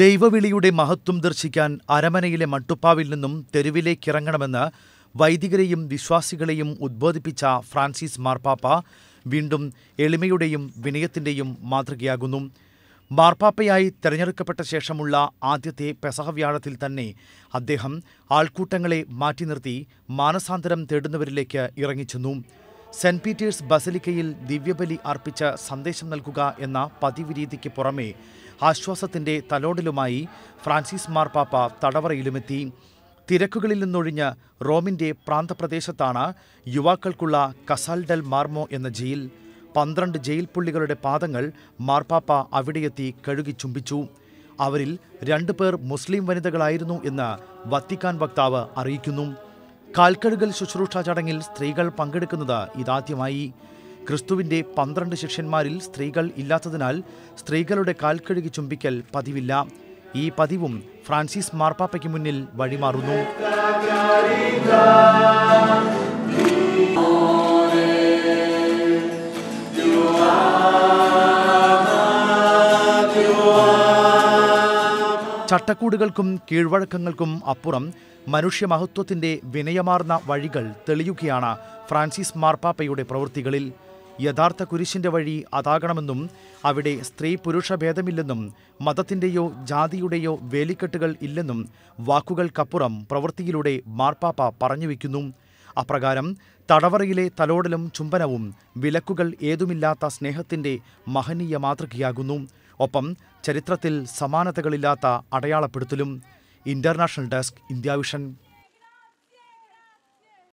ദൈവവിളിയുടെ മഹത്വം ദർശിക്കാൻ അരമനയിലെ മട്ടുപ്പാവിൽ നിന്നും തെരുവിലേക്കിറങ്ങണമെന്ന് വൈദികരെയും വിശ്വാസികളെയും ഉദ്ബോധിപ്പിച്ച ഫ്രാൻസിസ് മാർപ്പാപ്പ വീണ്ടും എളിമയുടെയും വിനയത്തിൻ്റെയും മാതൃകയാകുന്നു മാർപ്പാപ്പയായി തെരഞ്ഞെടുക്കപ്പെട്ട ശേഷമുള്ള ആദ്യത്തെ പെസഹ വ്യാഴത്തിൽ തന്നെ അദ്ദേഹം ആൾക്കൂട്ടങ്ങളെ മാറ്റി നിർത്തി മാനസാന്തരം തേടുന്നവരിലേക്ക് ഇറങ്ങിച്ചെന്നു സെന്റ് പീറ്റേഴ്സ് ബസലിക്കയിൽ ദിവ്യബലി അർപ്പിച്ച സന്ദേശം നൽകുക എന്ന പതിവ് രീതിക്ക് പുറമെ ആശ്വാസത്തിന്റെ തലോടലുമായി ഫ്രാൻസിസ് മാർപ്പാപ്പ തടവറയിലുമെത്തി തിരക്കുകളിൽ നിന്നൊഴിഞ്ഞ് റോമിന്റെ പ്രാന്തപ്രദേശത്താണ് യുവാക്കൾക്കുള്ള കസാൽ മാർമോ എന്ന ജയിൽ പന്ത്രണ്ട് ജയിൽ പുള്ളികളുടെ പാദങ്ങൾ മാർപ്പാപ്പ അവിടെയെത്തി കഴുകി ചുംബിച്ചു അവരിൽ രണ്ടുപേർ പേർ മുസ്ലിം വനിതകളായിരുന്നു എന്ന് വത്തിക്കാൻ വക്താവ് അറിയിക്കുന്നു കാൽക്കഴുകൽ ശുശ്രൂഷ ചടങ്ങിൽ സ്ത്രീകൾ പങ്കെടുക്കുന്നത് ഇതാദ്യമായി ക്രിസ്തുവിൻ്റെ പന്ത്രണ്ട് ശിഷ്യന്മാരിൽ സ്ത്രീകൾ ഇല്ലാത്തതിനാൽ സ്ത്രീകളുടെ കാൽക്കഴുകി ചുംബിക്കൽ പതിവില്ല ഈ പതിവും ഫ്രാൻസിസ് മാർപ്പാപ്പയ്ക്ക് മുന്നിൽ വഴിമാറുന്നു ചട്ടക്കൂടുകൾക്കും കീഴ്വഴക്കങ്ങൾക്കും അപ്പുറം മനുഷ്യമഹത്വത്തിൻ്റെ വിനയമാർന്ന വഴികൾ തെളിയുകയാണ് ഫ്രാൻസിസ് മാർപ്പാപ്പയുടെ പ്രവൃത്തികളിൽ യഥാർത്ഥ കുരിശിൻ്റെ വഴി അതാകണമെന്നും അവിടെ സ്ത്രീ പുരുഷ ഭേദമില്ലെന്നും മതത്തിൻ്റെയോ ജാതിയുടെയോ വേലിക്കെട്ടുകൾ ഇല്ലെന്നും വാക്കുകൾക്കപ്പുറം പ്രവൃത്തിയിലൂടെ മാർപ്പാപ്പ പറഞ്ഞു വയ്ക്കുന്നു അപ്രകാരം തടവറയിലെ തലോടലും ചുംബനവും വിലക്കുകൾ ഏതുമില്ലാത്ത സ്നേഹത്തിൻ്റെ മഹനീയ മാതൃകയാകുന്നു ഒപ്പം ചരിത്രത്തിൽ സമാനതകളില്ലാത്ത അടയാളപ്പെടുത്തലും ഇന്റർനാഷണൽ ഡെസ്ക് ഇന്ത്യ വിഷൻ